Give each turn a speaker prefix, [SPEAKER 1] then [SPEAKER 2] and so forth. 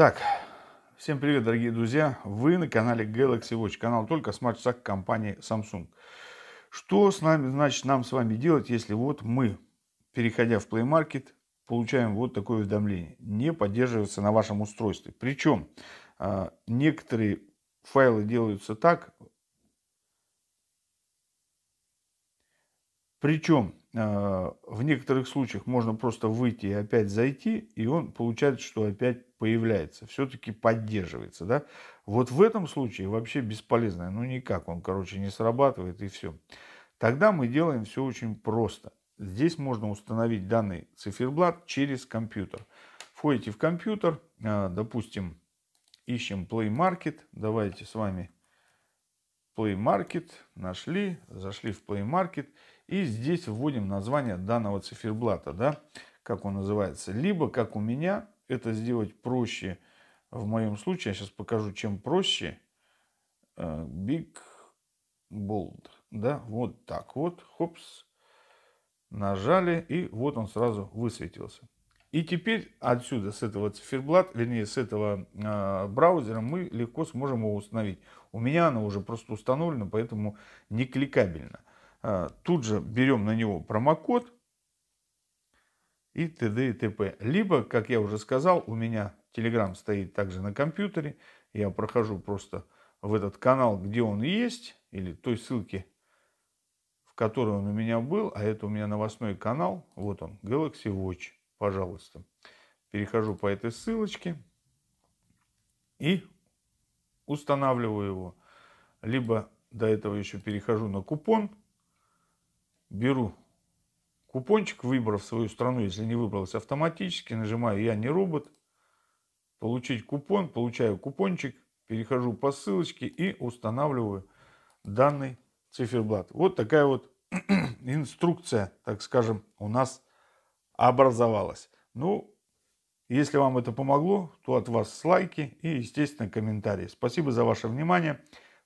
[SPEAKER 1] Так, всем привет, дорогие друзья. Вы на канале Galaxy Watch, канал только смарт-сак компании Samsung. Что с нами, значит нам с вами делать, если вот мы, переходя в Play Market, получаем вот такое уведомление. Не поддерживается на вашем устройстве. Причем а, некоторые файлы делаются так. Причем а, в некоторых случаях можно просто выйти и опять зайти, и он получает, что опять появляется, все-таки поддерживается. Да? Вот в этом случае вообще бесполезно, ну никак, он, короче, не срабатывает и все. Тогда мы делаем все очень просто. Здесь можно установить данный циферблат через компьютер. Входите в компьютер, а, допустим, ищем Play Market, давайте с вами Play Market, нашли, зашли в Play Market и здесь вводим название данного циферблата, да, как он называется. Либо, как у меня, это сделать проще. В моем случае, я сейчас покажу, чем проще. Э, big Bold, да, вот так вот, хопс. Нажали, и вот он сразу высветился. И теперь отсюда, с этого циферблат, вернее, с этого э, браузера мы легко сможем его установить. У меня она уже просто установлена, поэтому не кликабельно. А, тут же берем на него промокод и т.д. и т.п. Либо, как я уже сказал, у меня Telegram стоит также на компьютере. Я прохожу просто в этот канал, где он есть, или той ссылки, в которой он у меня был. А это у меня новостной канал. Вот он, Galaxy Watch, пожалуйста. Перехожу по этой ссылочке и устанавливаю его. Либо до этого еще перехожу на купон – беру купончик, выбрав свою страну, если не выбралась автоматически, нажимаю «Я не робот», получить купон, получаю купончик, перехожу по ссылочке и устанавливаю данный циферблат. Вот такая вот инструкция, так скажем, у нас образовалась. Ну, если вам это помогло, то от вас лайки и, естественно, комментарии. Спасибо за ваше внимание.